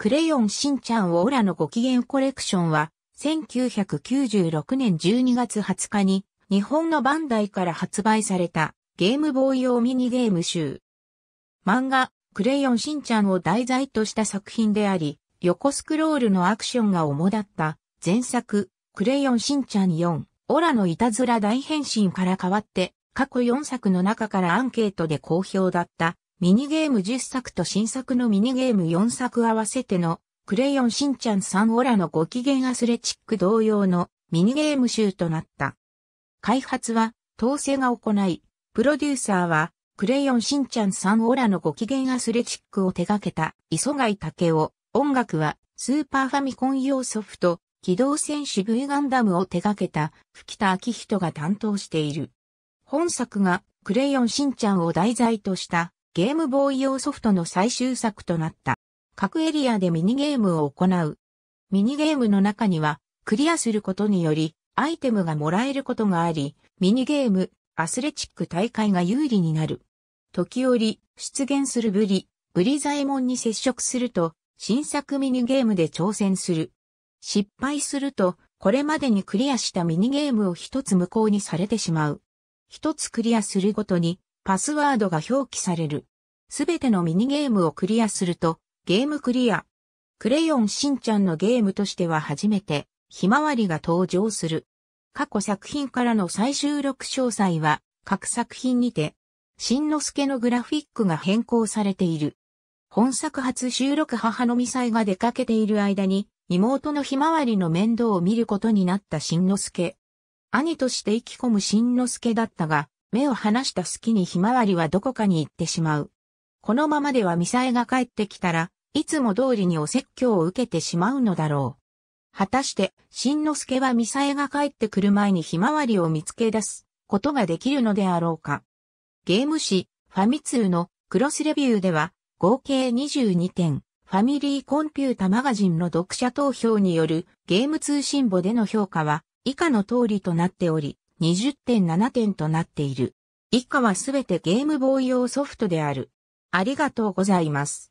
クレヨンしんちゃんをオラのご機嫌コレクションは、1996年12月20日に、日本のバンダイから発売された、ゲームボーイ用ミニゲーム集。漫画、クレヨンしんちゃんを題材とした作品であり、横スクロールのアクションが主だった前作、クレヨンしんちゃん4、オラのいたずら大変身から変わって、過去4作の中からアンケートで好評だったミニゲーム10作と新作のミニゲーム4作合わせての、クレヨンしんちゃんさんオラのご機嫌アスレチック同様のミニゲーム集となった。開発は、統制が行い、プロデューサーは、クレヨンしんちゃんさんオラのご機嫌アスレチックを手掛けた、磯貝武夫、音楽は、スーパーファミコン用ソフト、機動戦士 V ガンダムを手掛けた、吹田明人が担当している。本作が、クレヨンしんちゃんを題材とした、ゲームボーイ用ソフトの最終作となった。各エリアでミニゲームを行う。ミニゲームの中には、クリアすることにより、アイテムがもらえることがあり、ミニゲーム、アスレチック大会が有利になる。時折、出現するブリ、ブリザエモンに接触すると、新作ミニゲームで挑戦する。失敗すると、これまでにクリアしたミニゲームを一つ無効にされてしまう。一つクリアするごとに、パスワードが表記される。すべてのミニゲームをクリアすると、ゲームクリア。クレヨンしんちゃんのゲームとしては初めて、ひまわりが登場する。過去作品からの再収録詳細は、各作品にて、しんのすけのグラフィックが変更されている。本作初収録母のミサイが出かけている間に、妹のひまわりの面倒を見ることになったしんのすけ。兄として生き込むしんのすけだったが、目を離した隙にひまわりはどこかに行ってしまう。このままではミサエが帰ってきたら、いつも通りにお説教を受けてしまうのだろう。果たして、新之助はミサエが帰ってくる前にひまわりを見つけ出すことができるのであろうか。ゲーム誌、ファミ通のクロスレビューでは、合計22点、ファミリーコンピュータマガジンの読者投票によるゲーム通信簿での評価は、以下の通りとなっており、20.7点となっている。以下はすべてゲームボーイ用ソフトである。ありがとうございます。